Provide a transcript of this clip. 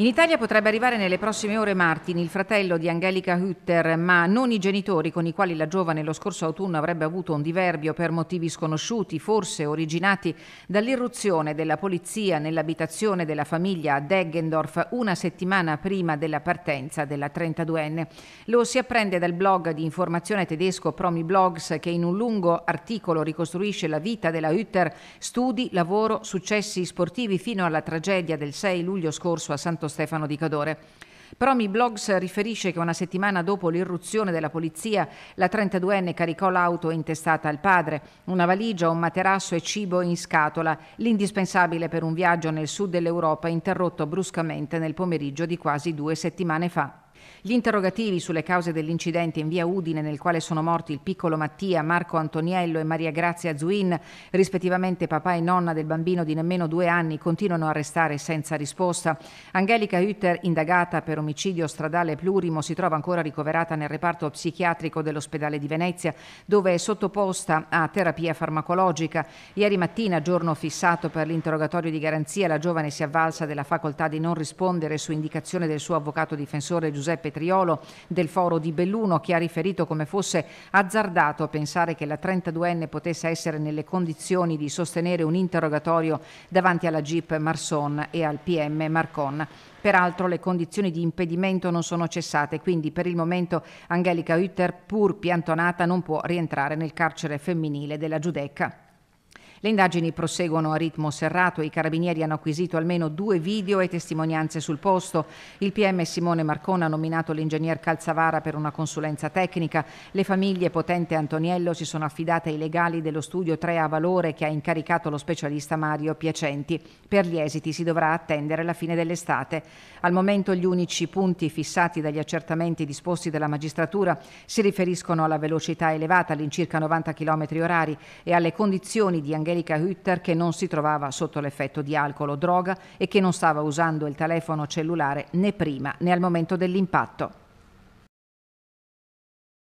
In Italia potrebbe arrivare nelle prossime ore Martin, il fratello di Angelica Hütter, ma non i genitori con i quali la giovane lo scorso autunno avrebbe avuto un diverbio per motivi sconosciuti, forse originati dall'irruzione della polizia nell'abitazione della famiglia a Deggendorf una settimana prima della partenza della 32enne. Lo si apprende dal blog di informazione tedesco Promi Blogs che in un lungo articolo ricostruisce la vita della Hütter, studi, lavoro, successi sportivi fino alla tragedia del 6 luglio scorso a Santo Stefano Di Cadore. Promi Blogs riferisce che una settimana dopo l'irruzione della polizia, la 32enne caricò l'auto intestata al padre, una valigia, un materasso e cibo in scatola, l'indispensabile per un viaggio nel sud dell'Europa interrotto bruscamente nel pomeriggio di quasi due settimane fa. Gli interrogativi sulle cause dell'incidente in via Udine, nel quale sono morti il piccolo Mattia, Marco Antoniello e Maria Grazia Zuin, rispettivamente papà e nonna del bambino di nemmeno due anni, continuano a restare senza risposta. Angelica Hütter, indagata per omicidio stradale plurimo, si trova ancora ricoverata nel reparto psichiatrico dell'ospedale di Venezia, dove è sottoposta a terapia farmacologica. Ieri mattina, giorno fissato per l'interrogatorio di garanzia, la giovane si avvalsa della facoltà di non rispondere su indicazione del suo avvocato difensore Giuseppe Giuseppe Triolo del Foro di Belluno che ha riferito come fosse azzardato pensare che la 32enne potesse essere nelle condizioni di sostenere un interrogatorio davanti alla GIP Marson e al PM Marcon. Peraltro le condizioni di impedimento non sono cessate, quindi per il momento Angelica Hütter, pur piantonata, non può rientrare nel carcere femminile della Giudecca. Le indagini proseguono a ritmo serrato. I carabinieri hanno acquisito almeno due video e testimonianze sul posto. Il PM Simone Marcone ha nominato l'ingegner Calzavara per una consulenza tecnica. Le famiglie Potente e Antoniello si sono affidate ai legali dello studio 3 a Valore che ha incaricato lo specialista Mario Piacenti. Per gli esiti si dovrà attendere la fine dell'estate. Al momento gli unici punti fissati dagli accertamenti disposti dalla magistratura si riferiscono alla velocità elevata all'incirca 90 km orari e alle condizioni di anghellazione Angelica Hütter che non si trovava sotto l'effetto di alcol o droga e che non stava usando il telefono cellulare né prima né al momento dell'impatto.